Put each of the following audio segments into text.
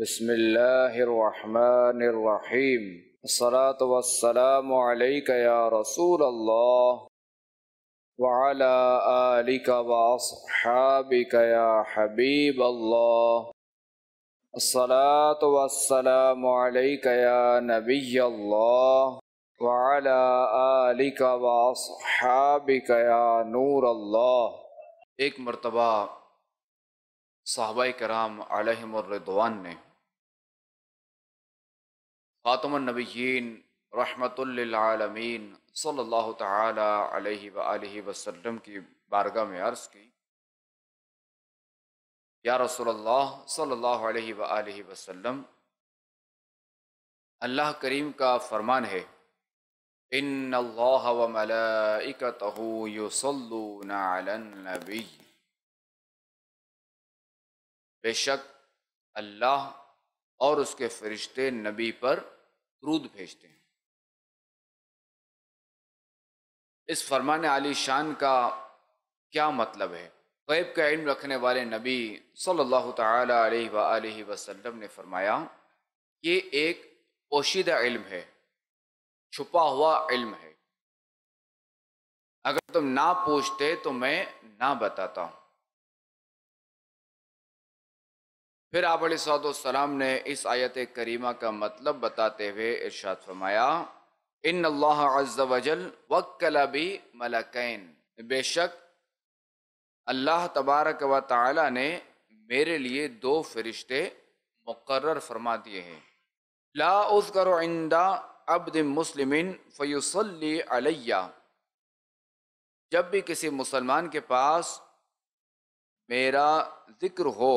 بسم الله الرحمن الرحيم الصلاة والسلام عليك يا رسول الله وعلى آلك وأصحابك يا حبيب الله الصلاة والسلام عليك يا نبي الله وعلى آلك وأصحابك يا نور الله ایک مرتبہ صحابہ کرام علیہم الرضوان نے ख़ातमनबीन रहमतुल्लामीन सल्ला तह की बारगाह में अर्ज़ की या रसोल्ला सल्ला वसम अल्लाह करीम का फ़रमान है इन व मलाइकतहु युसल्लून अलन नबी बेशक अल्लाह और उसके फरिश्ते नबी पर द्रूद भेजते हैं इस फरमान आली शान का क्या मतलब है गैब का इल्म रखने वाले नबी सल्लल्लाहु अलैहि वसल्लम ने फरमाया ये एक पोशीदा इल्म है छुपा हुआ इल्म है अगर तुम ना पूछते तो मैं ना बताता हूँ फिर आप सलाम ने इस आयत करीमा का मतलब बताते हुए इर्शाद फरमाया इन अल्लाह अज्जल वक्लबी मलकैन बेशक अल्लाह तबारक व ताली ने मेरे लिए दो फरिश्ते मुकर फरमा दिए हैं ला उस करो इंदा अब मुस्लिम फ़युसली अलैया जब भी किसी मुसलमान के पास मेरा ज़िक्र हो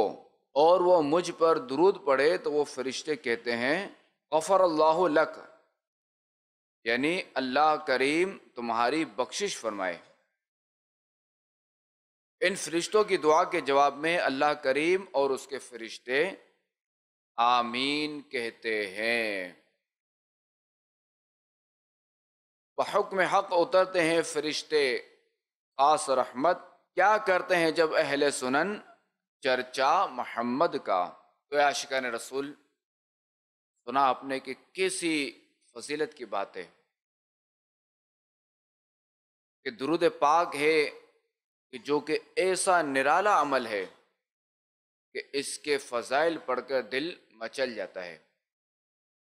और वो मुझ पर दरूद पड़े तो वो फरिश्ते कहते हैं गफ़र अल्लाह लक यानी अल्लाह करीम तुम्हारी बख्शिश फरमाए इन फरिश्तों की दुआ के जवाब में अल्लाह करीम और उसके फरिश्ते आमीन कहते हैं बहुक में हक उतरते हैं फरिश्ते खास रहमत क्या करते हैं जब अहल सुनन चर्चा मोहम्मद का तो आशिका ने रसूल सुना आपने कि किसी फजीलत की बात है कि दुरुद पाक है कि जो कि ऐसा निराला अमल है कि इसके फ़जाइल पढ़कर दिल मचल जाता है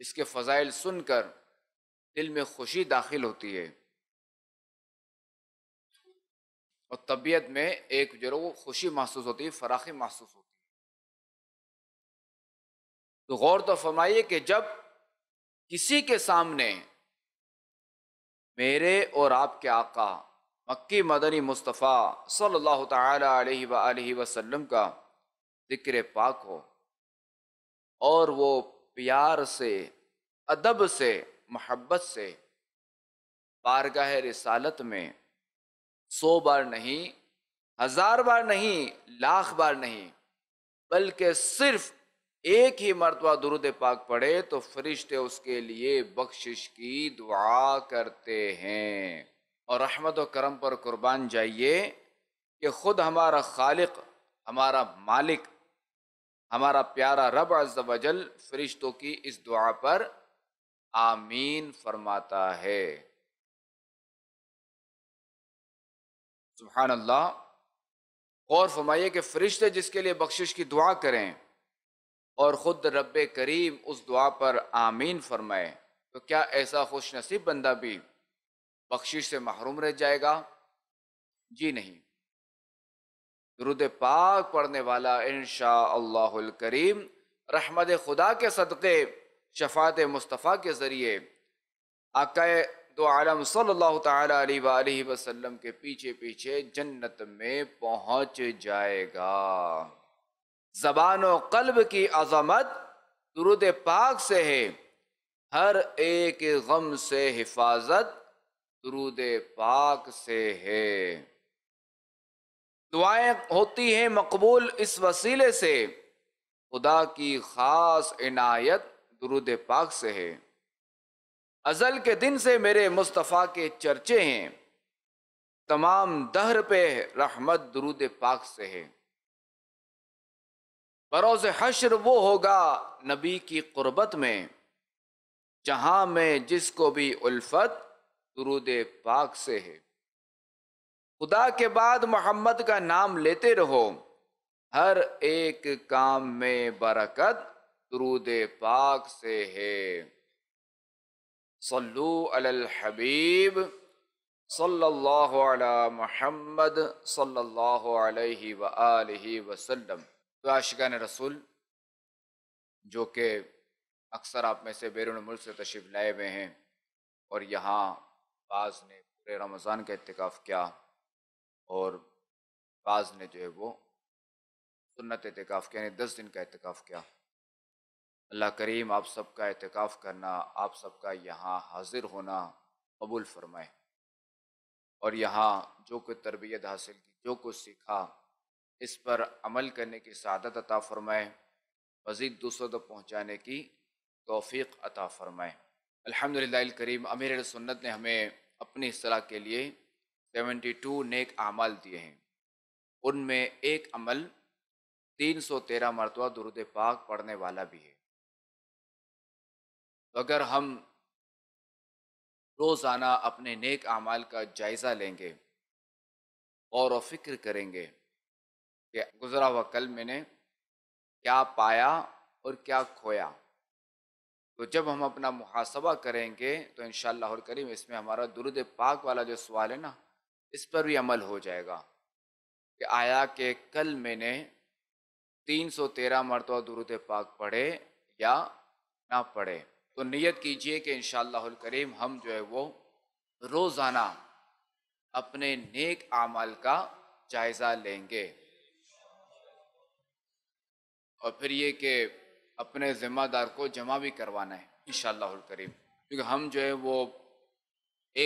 इसके फ़जाइल सुनकर दिल में खुशी दाखिल होती है और तबीयत में एक जो वो खुशी महसूस होती है फराखी महसूस होती है तो गौर तो फरमाइए कि जब किसी के सामने मेरे और आपके आका मक्की मदनी मुस्तफ़ा सल्लल्लाहु अलैहि वसल्लम का ज़िक्र पाक हो और वो प्यार से अदब से मोहब्बत से बारगाह रिसालत में सौ बार नहीं हजार बार नहीं लाख बार नहीं बल्कि सिर्फ एक ही मरतबा दुरुद पाक पढ़े तो फरिश्ते उसके लिए बख्शिश की दुआ करते हैं और रहमत करम पर कुर्बान जाइए कि खुद हमारा खालिक हमारा मालिक हमारा प्यारा रब अजल फरिश्तों की इस दुआ पर आमीन फरमाता है सुबहान अल्लाह और फरमाइए कि फ़रिश्ते जिसके लिए बख्शिश की दुआ करें और ख़ुद रब करीम उस दुआ पर आमीन फरमाए तो क्या ऐसा खुश नसीब बंदा भी बख्शिश से महरूम रह जाएगा जी नहीं रुद पाक पढ़ने वाला इन करीम रहमत खुदा के सदक़े शफात मुस्तफ़ा के ज़रिए आकाए दो तो आलम सल्लल्लाहु अलैहि वसल्लम के पीछे पीछे जन्नत में पहुंच जाएगा जबान और कल्ब की अजमत दुरुद पाक से है हर एक गम से हिफाजत दुरुद पाक से है दुआएं होती हैं मकबूल इस वसीले से खुदा की खास इनायत दुरुद पाक से है अजल के दिन से मेरे मुस्तफ़ा के चर्चे हैं तमाम दहर पे रहमत दरूद पाक से है बरोज़ हशर वो होगा नबी की क़ुरबत में जहाँ में जिसको भी उल्फत दरूद पाक से है खुदा के बाद मोहम्मद का नाम लेते रहो हर एक काम में बरकत दरूद पाक से है सल्लू अल हबीब सल्लल्लाहु अला मोहम्मद सल्लल्लाहु अलैहि व आलिहि वसल्लम तो आशिकान रसूल जो कि अक्सर आप में से बैरून मुल्क से तशरीफ़ लाए हुए हैं और यहाँ बाज़ ने पूरे रमज़ान का इतिकाफ किया और बाज़ ने जो है वो सुन्नत इतकाफ़ किया दस दिन का इतकाफ़ किया अल्लाह करीम आप सबका एहतिकाफ़ करना आप सबका यहाँ हाजिर होना कबूल फरमाए और यहाँ जो कुछ तरबियत हासिल की जो कुछ सीखा इस पर अमल करने की सादत अता फ़रमाए मज़ीद दूसरों तक पहुँचाने की तोफ़ी अता फ़रमाए अल्हम्दुलिल्लाह करीम अमीर सुन्नत ने हमें अपनी सलाह के लिए 72 नेक अमाल दिए हैं उनमें एक अमल 313 मरतबा दुरुद पाक पढ़ने वाला भी है तो अगर हम रोज़ाना अपने नेक आमाल का जायज़ा लेंगे और फ़िक्र करेंगे कि गुज़रा हुआ कल मैंने क्या पाया और क्या खोया तो जब हम अपना मुहासबा करेंगे तो इन और करीम इसमें हमारा दुरुद पाक वाला जो सवाल है ना इस पर भी अमल हो जाएगा कि आया कि कल मैंने तीन सौ तेरह मरतबा दुरुद पाक पढ़े या ना पढ़े तो नियत कीजिए कि इन करीम हम जो है वो रोज़ाना अपने नेक आमाल का जायज़ा लेंगे और फिर ये कि अपने ज़िम्मेदार को जमा भी करवाना है इन करीम क्योंकि हम जो है वो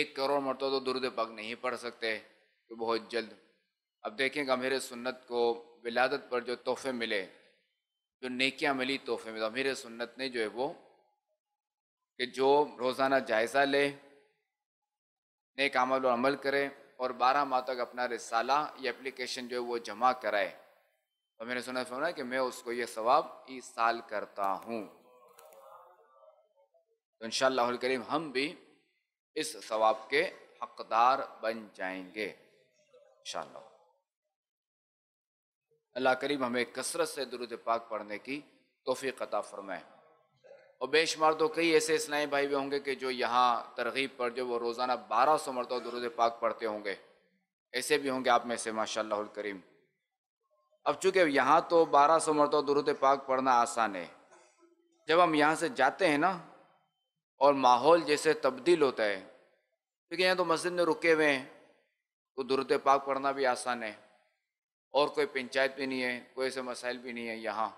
एक करोड़ मरतबा तो दुरुद पग नहीं पढ़ सकते तो बहुत जल्द अब देखेंगे अमीर सुन्नत को विलादत पर जो तोहफे मिले जो नेकियां मिली तोहफे में तो अमीर सुन्नत ने जो है वो कि जो रोज़ाना जायज़ा ले नेक अमल और अमल करे और बारह माह तक अपना रिसाला या एप्लीकेशन जो है वो जमा कराए तो मैंने सुना सुना कि मैं उसको ये सवाब इस साल करता हूँ तो इन करीम हम भी इस सवाब के हकदार बन जाएंगे इन अल्लाह करीम हमें कसरत से दुरुद पाक पढ़ने की तोफ़ी कता फरमाए और बेशुमार तो कई ऐसे इस्लाई भाई भी होंगे कि जो यहाँ तरगीब पर जो वो रोज़ाना बारह सौ मरतबा दुरुद पाक पढ़ते होंगे ऐसे भी होंगे आप में से माशा करीम अब चूँकि यहाँ तो बारह सौ मरतबा दुरुद पाक पढ़ना आसान है जब हम यहाँ से जाते हैं ना और माहौल जैसे तब्दील होता है क्योंकि यहाँ तो मस्जिद में रुके हुए हैं तो दुरुद पाक पढ़ना भी आसान है और कोई पंचायत भी नहीं है कोई ऐसे मसाइल भी नहीं है यहाँ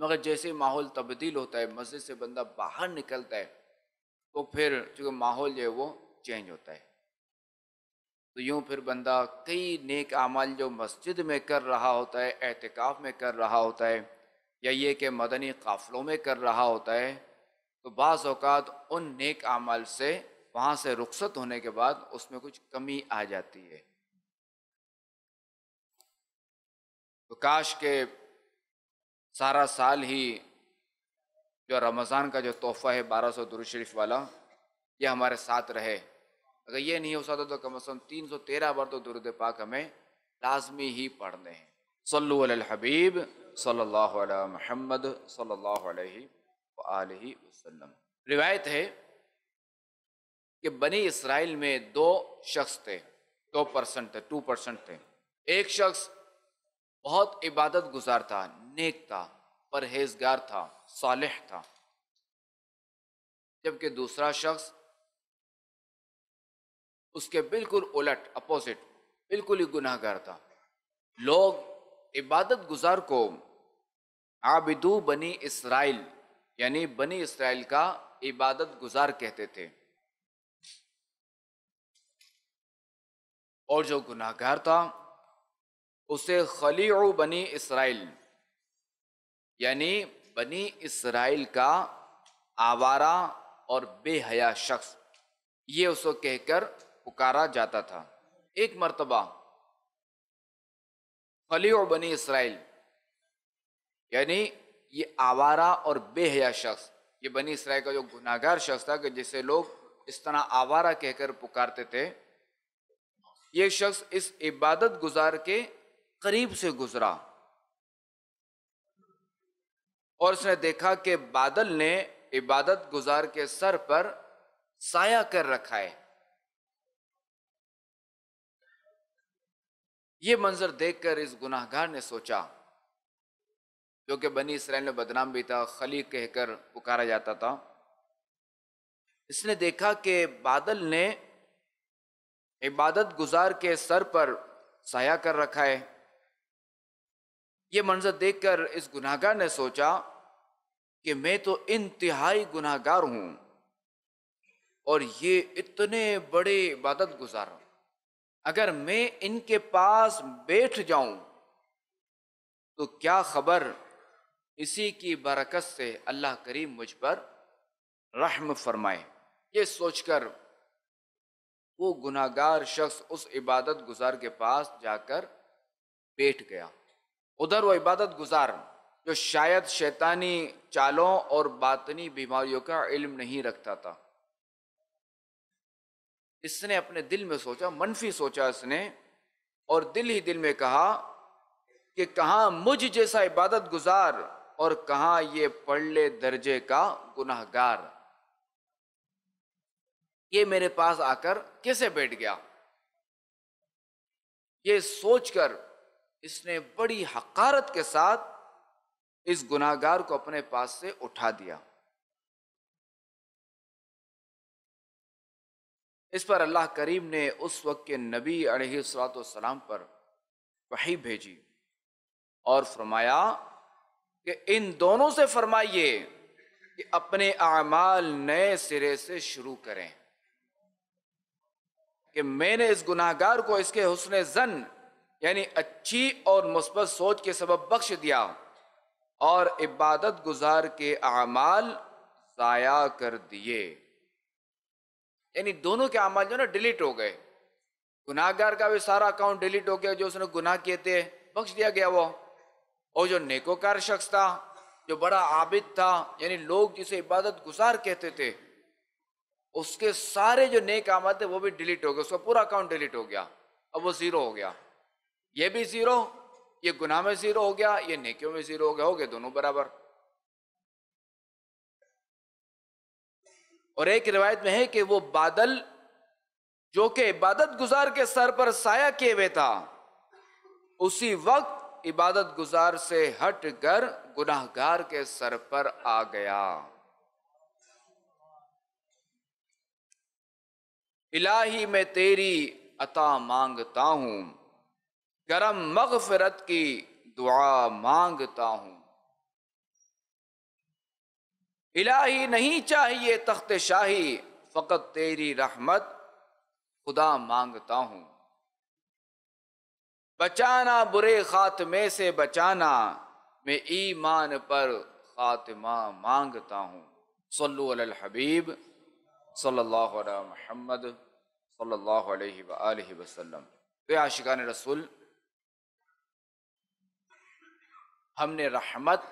मगर जैसे माहौल तब्दील होता है मस्जिद से बंदा बाहर निकलता है तो फिर चूँकि माहौल जो है वो चेंज होता है तो यूँ फिर बंदा कई नेक अमल जो मस्जिद में कर रहा होता है एहतिकाफ में कर रहा होता है या ये कि मदनी काफ़लों में कर रहा होता है तो बाज़ अवत उन नेक अमल से वहाँ से रुखसत होने के बाद उसमें कुछ कमी आ जाती है तो काश के सारा साल ही जो रमज़ान का जो तोहफ़ा है बारह सौ दुरुशरीफ वाला ये हमारे साथ रहे अगर ये नहीं हो सकता तो कम अज़ कम तीन सौ तेरह बार तो दुरुद पाक हमें लाजमी ही पढ़ने हैं सल्लु अल हबीब सल्लल्लाहु अलैहि मोहम्मद सल्लल्लाहु अलैहि वसल्लम रिवायत है कि बनी इसराइल में दो शख्स थे दो परसेंट थे टू परसेंट थे एक शख्स बहुत इबादत गुजार था नेक था परहेजगार था सालिह था जबकि दूसरा शख्स उसके बिल्कुल उलट अपोजिट बिल्कुल ही गुनाहगार था लोग इबादत गुजार को आबिदू बनी इसराइल यानी बनी इसराइल का इबादत गुजार कहते थे और जो गुनाहगार था उसे खली बनी इसराइल यानी बनी इसराइल का आवारा और बेहया शख्स ये उसको कहकर पुकारा जाता था एक मर्तबा फली और बनी इसराइल यानी ये आवारा और बेहया शख्स ये बनी इसराइल का जो गुनागार शख्स था कि जिसे लोग इस तरह आवारा कहकर पुकारते थे ये शख्स इस इबादत गुजार के करीब से गुजरा और उसने देखा कि बादल ने इबादत गुजार के सर पर साया कर रखा है यह मंजर देखकर इस गुनाहगार ने सोचा जो कि बनी इसराइल में बदनाम भी था खली कहकर पुकारा जाता था इसने देखा कि बादल ने इबादत गुजार के सर पर साया कर रखा है ये मंजर देखकर इस गुनाहगार ने सोचा कि मैं तो इंतहाई गुनाहगार हूं और ये इतने बड़े इबादत गुजार हूं अगर मैं इनके पास बैठ जाऊं तो क्या खबर इसी की बरकत से अल्लाह करीम मुझ पर रहम फरमाए ये सोचकर वो गुनागार शख्स उस इबादत गुजार के पास जाकर बैठ गया उधर वो इबादत गुजार जो शायद शैतानी चालों और बातनी बीमारियों का इल्म नहीं रखता था इसने अपने दिल में सोचा मनफी सोचा इसने और दिल ही दिल में कहा कि कहा मुझ जैसा इबादत गुजार और कहा ये पढ़ले दर्जे का गुनाहगार ये मेरे पास आकर कैसे बैठ गया ये सोचकर इसने बड़ी हकारत के साथ इस गुनागार को अपने पास से उठा दिया इस पर अल्लाह करीम ने उस वक्त के नबी सलाम पर वही भेजी और फरमाया कि इन दोनों से फरमाइए कि अपने अमाल नए सिरे से शुरू करें कि मैंने इस गुनाहगार को इसके हुसन जन यानी अच्छी और मुस्बत सोच के सबब बख्श दिया और इबादत गुजार के अमाल ज़ाया कर दिए यानी दोनों के अमाल जो ना डिलीट हो गए गुनाहगार का भी सारा अकाउंट डिलीट हो गया जो उसने गुनाह किए थे बख्श दिया गया वो और जो नेकोकार शख्स था जो बड़ा आबिद था यानी लोग जिसे इबादत गुजार कहते थे उसके सारे जो नेक आमद थे वो भी डिलीट हो गए उसका पूरा अकाउंट डिलीट हो गया अब वो ज़ीरो हो गया ये भी ज़ीरो ये गुनाह में जीरो हो गया ये नेकियों में जीरो हो गया हो गए दोनों बराबर और एक रिवायत में है कि वो बादल जो कि इबादत गुजार के सर पर साया किए हुए था उसी वक्त इबादत गुजार से हट कर गुनाहगार के सर पर आ गया इलाही मैं तेरी अता मांगता हूं गरम मगफरत की दुआ मांगता हूँ इलाही नहीं चाहिए तख्त शाही फ़कत तेरी रहमत खुदा मांगता हूँ बचाना बुरे खात्मे से बचाना मैं ईमान पर खात्मा मांगता हूँ सल्लु हबीब सल्लल्लाहु अलैहि मोहम्मद सल्लल्लाहु वसल्लम तो आशिकान रसूल हमने रहमत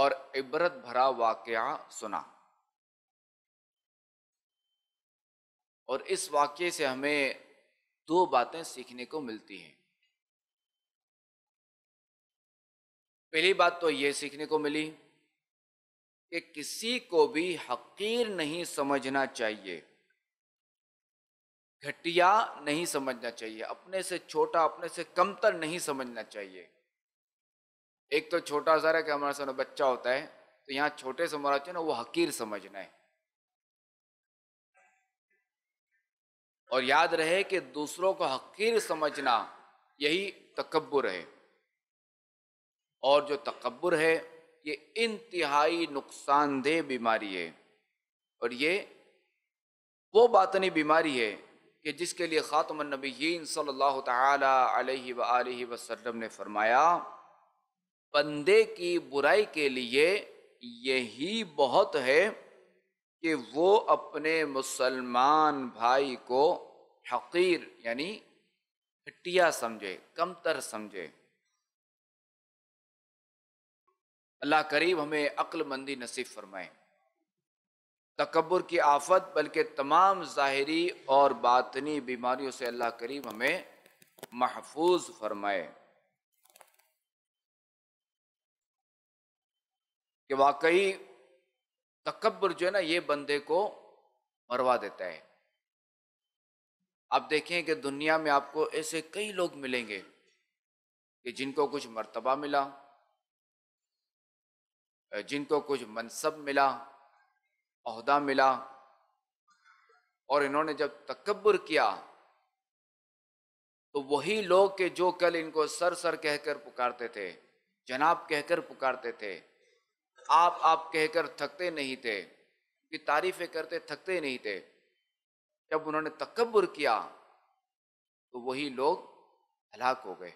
और इबरत भरा वाक़ सुना और इस वाक्य से हमें दो बातें सीखने को मिलती हैं पहली बात तो ये सीखने को मिली कि किसी को भी हकीर नहीं समझना चाहिए घटिया नहीं समझना चाहिए अपने से छोटा अपने से कमतर नहीं समझना चाहिए एक तो छोटा सा है कि हमारा सामने बच्चा होता है तो यहाँ छोटे से हमारा ना वो हकीर समझना है और याद रहे कि दूसरों को हकीर समझना यही तकबर है और जो तकबर है ये इंतहाई नुकसानदेह बीमारी है और ये वो बातनी बीमारी है कि जिसके लिए ख़ातमनबीन सल्लल्लाहु अलैहि वसल्लम ने फरमाया बंदे की बुराई के लिए यही बहुत है कि वो अपने मुसलमान भाई को हकीर यानी घटिया समझे कमतर समझे अल्लाह करीब हमें अक्लमंदी नसीब फरमाए तकबर की आफत बल्कि तमाम ज़ाहरी और बातनी बीमारियों से अल्लाह करीब हमें महफूज फरमाए कि वाकई तकबर जो है ना ये बंदे को मरवा देता है आप देखें कि दुनिया में आपको ऐसे कई लोग मिलेंगे कि जिनको कुछ मर्तबा मिला जिनको कुछ मनसब मिला अहदा मिला और इन्होंने जब तकबर किया तो वही लोग के जो कल इनको सर सर कहकर पुकारते थे जनाब कहकर पुकारते थे आप आप कहकर थकते नहीं थे कि तारीफें करते थकते नहीं थे जब उन्होंने तकबर किया तो वही लोग हलाक हो गए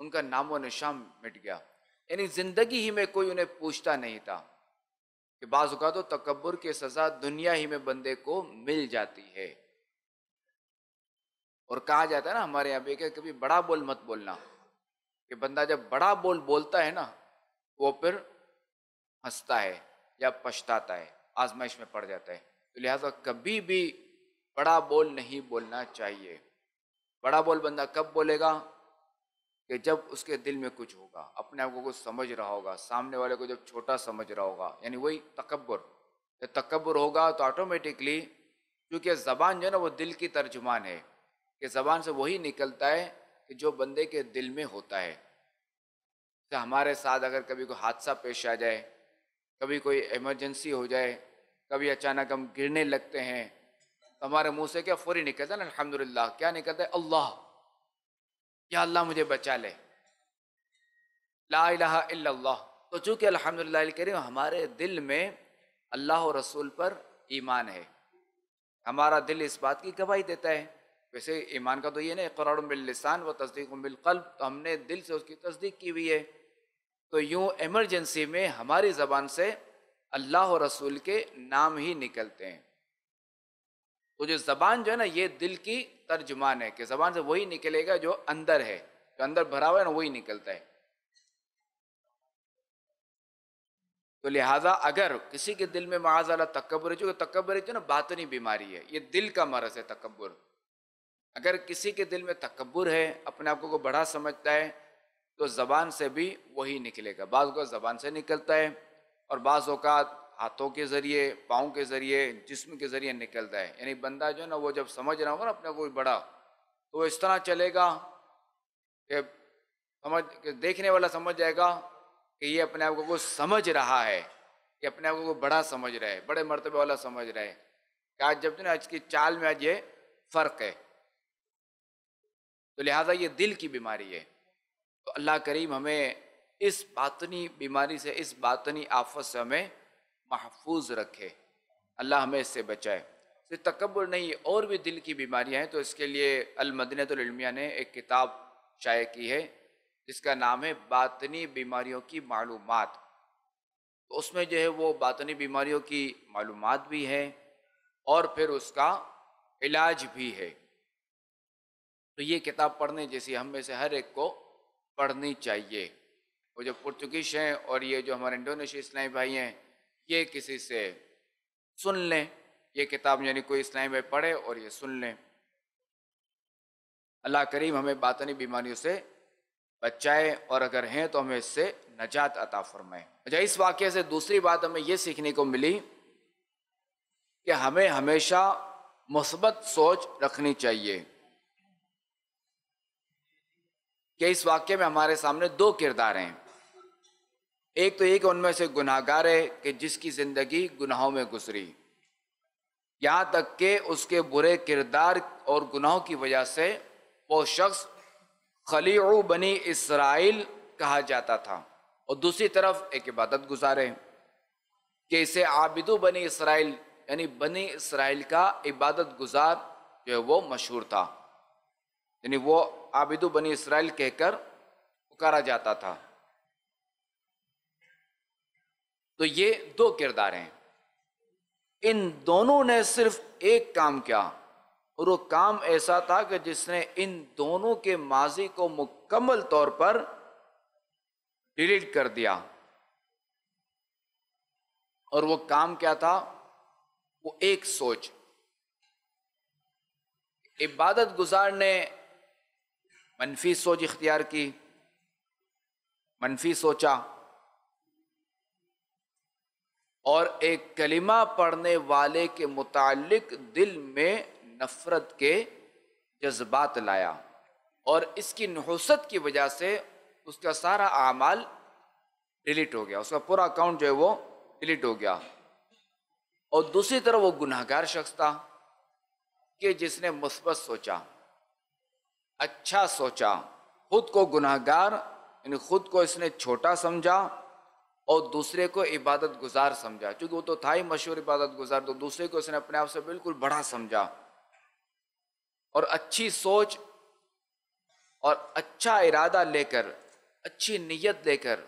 उनका नामो निशान मिट गया यानी ज़िंदगी ही में कोई उन्हें पूछता नहीं था कि बाज़ तो तकबर की सज़ा दुनिया ही में बंदे को मिल जाती है और कहा जाता है ना हमारे यहाँ पर कभी बड़ा बोल मत बोलना कि बंदा जब बड़ा बोल बोलता है ना वो फिर हंसता है या पछताता है आजमाइश में पड़ जाता है तो लिहाजा कभी भी बड़ा बोल नहीं बोलना चाहिए बड़ा बोल बंदा कब बोलेगा कि जब उसके दिल में कुछ होगा अपने आप को कुछ समझ रहा होगा सामने वाले को जब छोटा समझ रहा होगा यानी वही तकबर जब तकबर होगा तो ऑटोमेटिकली क्योंकि ज़बान जो है ना वो दिल की तर्जुमान है कि ज़बान से वही निकलता है कि जो बंदे के दिल में होता है तो हमारे साथ अगर कभी कोई हादसा पेश आ जाए कभी कोई इमरजेंसी हो जाए कभी अचानक हम गिरने लगते हैं तो हमारे मुंह से क्या फौरी निकलता है अलहमदिल्ला क्या निकलता है अल्लाह या अल्लाह मुझे बचा ले ला इल्लल्लाह तो चूँकि अलहमदिल्ला करीम हमारे दिल में अल्लाह और रसूल पर ईमान है हमारा दिल इस बात की गवाही देता है वैसे ईमान का तो ये नहीं करार बिल्लिसान व तस्दीक बिलकल्ब तो हमने दिल से उसकी तस्दीक की हुई है तो यूँ एमरजेंसी में हमारी ज़बान से अल्लाह और रसूल के नाम ही निकलते हैं तो जो ज़बान जो है ना ये दिल की तर्जुमान है कि ज़बान से वही निकलेगा जो अंदर है जो अंदर भरा हुआ है ना वही निकलता है तो लिहाजा अगर किसी के दिल में माजाला तकबर जो तकबर जो ना बातनी बीमारी है ये दिल का मरज है तकबर अगर किसी के दिल में तकबर है अपने आप को बड़ा समझता है तो ज़बान से भी वही निकलेगा बाद का ज़बान से निकलता है और बाज़ अवत हाथों के ज़रिए पाँव के ज़रिए जिसम के ज़रिए निकलता है यानी बंदा जो है ना वो जब समझ रहा होगा ना अपने को बड़ा तो वो इस तरह चलेगा कि समझ कि देखने वाला समझ जाएगा कि ये अपने आप को समझ रहा है कि अपने आप को बड़ा समझ रहा है बड़े मरतबे वाला समझ रहा है कि आज जब तो ना आज की चाल में आज ये फ़र्क है तो लिहाजा ये दिल की बीमारी है तो अल्लाह करीम हमें इस बातनी बीमारी से इस बातनी आफत से हमें महफूज रखे अल्लाह हमें इससे बचाए तो तकबर नहीं और भी दिल की बीमारियां हैं तो इसके लिए अलमदनतलमिया ने एक किताब शाये की है जिसका नाम है बातनी बीमारियों की मालूम तो उसमें जो है वो बातनी बीमारियों की मालूम भी है और फिर उसका इलाज भी है तो ये किताब पढ़ने जैसी हम में से हर एक को पढ़नी चाहिए वो जो पुर्तगीज हैं और ये जो हमारे इंडोनेशिया इस्लामी भाई हैं ये किसी से सुन लें ये किताब यानी कोई इस्लामी भाई पढ़े और ये सुन लें अल्लाह करीम हमें बातनी बीमारियों से बचाए और अगर हैं तो हमें इससे नजात अता फरमाए अच्छा इस वाक्य से दूसरी बात हमें ये सीखने को मिली कि हमें हमेशा मुस्बत सोच रखनी चाहिए कि इस वाक्य में हमारे सामने दो किरदार हैं एक तो एक उनमें से गुनाहगार है कि जिसकी ज़िंदगी गुनाहों में गुजरी यहाँ तक के उसके बुरे किरदार और गुनाहों की वजह से वो शख्स खली बनी इसराइल कहा जाता था और दूसरी तरफ एक इबादत गुजारे कि इसे आबिदु बनी इसराइल यानी बनी इसराइल का इबादत गुजार जो है वो मशहूर था यानी वो आबिदु बनी इसराइल कहकर पुकारा जाता था तो ये दो किरदार हैं इन दोनों ने सिर्फ एक काम किया और वो काम ऐसा था कि जिसने इन दोनों के माजी को मुकम्मल तौर पर डिलीट कर दिया और वो काम क्या था वो एक सोच इबादत गुजार ने मनफी सोच इख्तियार की मनफी सोचा और एक कलिमा पढ़ने वाले के मुतालिक दिल में नफ़रत के जज्बात लाया और इसकी नहसत की वजह से उसका सारा आमाल डिलीट हो गया उसका पूरा अकाउंट जो है वो डिलीट हो गया और दूसरी तरफ वो गुनाहगार शख्स था कि जिसने मुस्बत सोचा अच्छा सोचा खुद को गुनाहगार यानी खुद को इसने छोटा समझा और दूसरे को इबादत गुजार समझा क्योंकि वो तो था ही मशहूर इबादत गुजार तो दूसरे को इसने अपने आप से बिल्कुल बड़ा समझा और अच्छी सोच और अच्छा इरादा लेकर अच्छी नीयत लेकर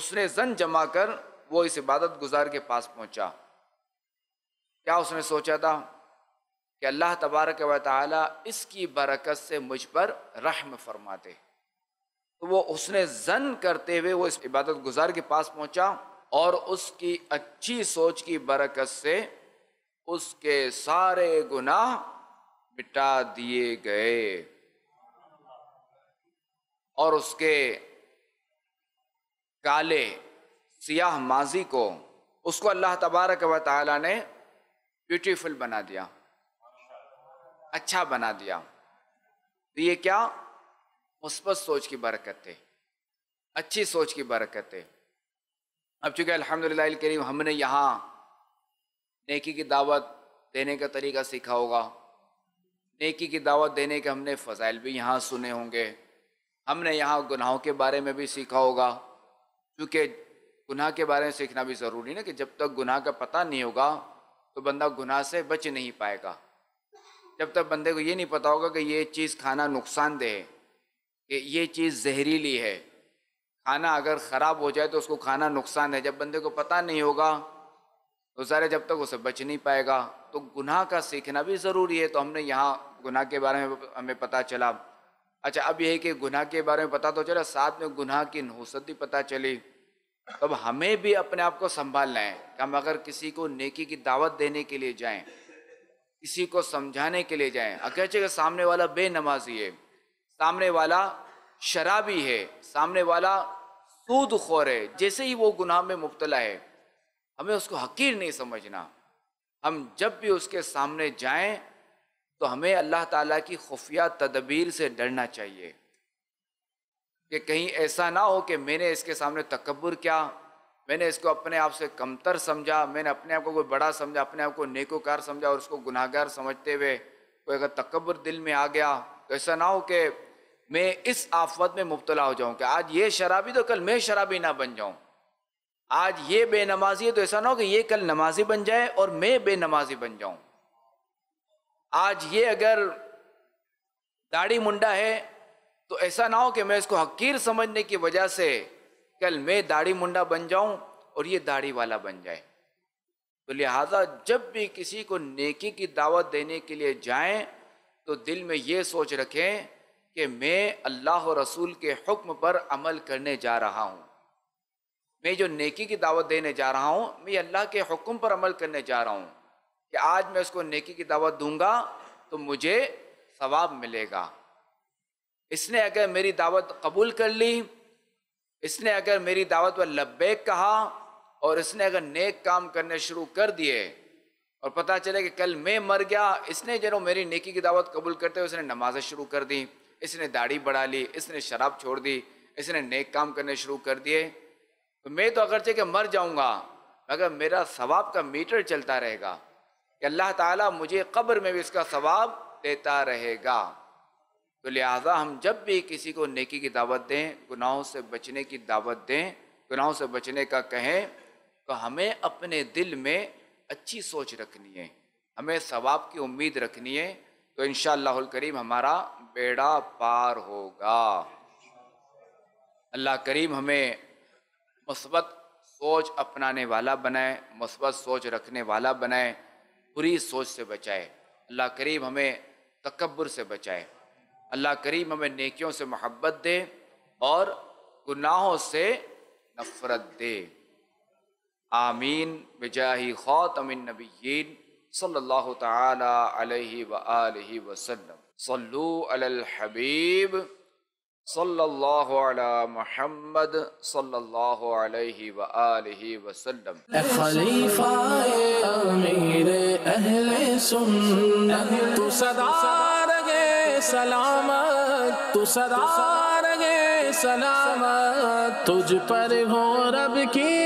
उसने जन जमा कर वो इस इबादत गुजार के पास पहुंचा क्या उसने सोचा था कि अल्लाह तबारक व ताली इसकी बरकत से मुझ पर रहम फरमाते तो वो उसने जन करते हुए वो इस इबादत गुजार के पास पहुँचा और उसकी अच्छी सोच की बरकत से उसके सारे गुनाह मिटा दिए गए और उसके काले सियाह माजी को उसको अल्लाह तबारक व ताली ने ब्यूटीफुल बना दिया अच्छा बना दिया तो ये क्या मुस्बत सोच की बरकत है अच्छी सोच की बरकत है अब चूँकि अल्हम्दुलिल्लाह करीम हमने यहाँ नेकी की दावत देने का तरीका सीखा होगा नेकी की दावत देने के हमने फ़जाइल भी यहाँ सुने होंगे हमने यहाँ गुनाहों के बारे में भी सीखा होगा क्योंकि गुनाह के बारे में सीखना भी ज़रूरी ना कि जब तक गुनाह का पता नहीं होगा तो बंदा गुनाह से बच नहीं पाएगा जब तक बंदे को ये नहीं पता होगा कि ये चीज़ खाना नुकसानदेह है कि ये चीज़ जहरीली है खाना अगर ख़राब हो जाए तो उसको खाना नुकसान है जब बंदे को पता नहीं होगा तो ज़रा जब तक उसे बच नहीं पाएगा तो गुनाह का सीखना भी ज़रूरी है तो हमने यहाँ गुनाह के बारे में हमें पता चला अच्छा अब यह है कि गुनाह के बारे में पता तो चला साथ में गुनाह की नहुसत भी पता चली तब हमें भी अपने आप को संभालना है कि हम अगर किसी को नेकी की दावत देने के लिए जाएं किसी को समझाने के लिए जाएं अगरचे के सामने वाला बेनमाजी है सामने वाला शराबी है सामने वाला सूद खोर है जैसे ही वो गुनाह में मुबतला है हमें उसको हकीर नहीं समझना हम जब भी उसके सामने जाएं तो हमें अल्लाह ताला की खुफिया तदबीर से डरना चाहिए कि कहीं ऐसा ना हो कि मैंने इसके सामने तकबर क्या मैंने इसको अपने आप से कमतर समझा मैंने अपने आप को कोई बड़ा समझा अपने आप को नेकोकार समझा और उसको गुनाहगार समझते हुए कोई अगर तकबर दिल में आ गया तो ऐसा ना हो कि मैं इस आफत में मुबतला हो जाऊं कि आज ये शराबी तो कल मैं शराबी ना बन जाऊं आज ये बेनमाजी है तो ऐसा ना हो कि ये कल नमाजी बन जाए और मैं बेनमाजी बन जाऊं आज ये अगर दाढ़ी मुंडा है तो ऐसा ना हो कि मैं इसको हकीर समझने की वजह से कल मैं दाढ़ी मुंडा बन जाऊं और ये दाढ़ी वाला बन जाए तो लिहाजा जब भी किसी को नेकी की दावत देने के लिए जाएं तो दिल में ये सोच रखें कि मैं अल्लाह रसूल के हुक्म पर अमल करने जा रहा हूँ मैं जो नेकी की दावत देने जा रहा हूँ मैं अल्लाह के हुक्म पर अमल करने जा रहा हूँ कि आज मैं उसको नेकी की दावत दूंगा तो मुझे सवाब मिलेगा इसने अगर मेरी दावत कबूल कर ली इसने अगर मेरी दावत पर लब्बैक कहा और इसने अगर नेक काम करने शुरू कर दिए और पता चले कि कल मैं मर गया इसने जनो मेरी नेकी की दावत कबूल करते हुए उसने नमाजें शुरू कर दी इसने दाढ़ी बढ़ा ली इसने शराब छोड़ दी इसने नेक काम करने शुरू कर दिए तो मैं तो अगरचे कि मर जाऊंगा मगर मेरा सवाब का मीटर चलता रहेगा कि अल्लाह ताला मुझे कब्र में भी इसका सवाब देता रहेगा तो लिहाजा हम जब भी किसी को नेकी की दावत दें गुनाहों से बचने की दावत दें गुनाहों से बचने का कहें तो हमें अपने दिल में अच्छी सोच रखनी है हमें सवाब की उम्मीद रखनी है तो इन करीम हमारा बेड़ा पार होगा अल्लाह करीम हमें मस्बत सोच अपनाने वाला बनाए मस्बत सोच रखने वाला बनाए बुरी सोच से बचाए अल्लाह करीम हमें तकबर से बचाए अल्लाह करीम हमें नेकियों से मोहब्बत दे और गुनाहों से नफरत दे आमीन बजाही ख़ातमिन नबीन सल्लल्लाहु ताला अलैहि व आलिहि वसल्लम सल्लू अलल हबीब सल्लल्लाहु अला सल्लल्लाहु अलैहि व आलिहि खलीफा अमीर अहले सुन्नत तू सदा सलामत तू सदा रहे सलामत तुझ पर हो रब की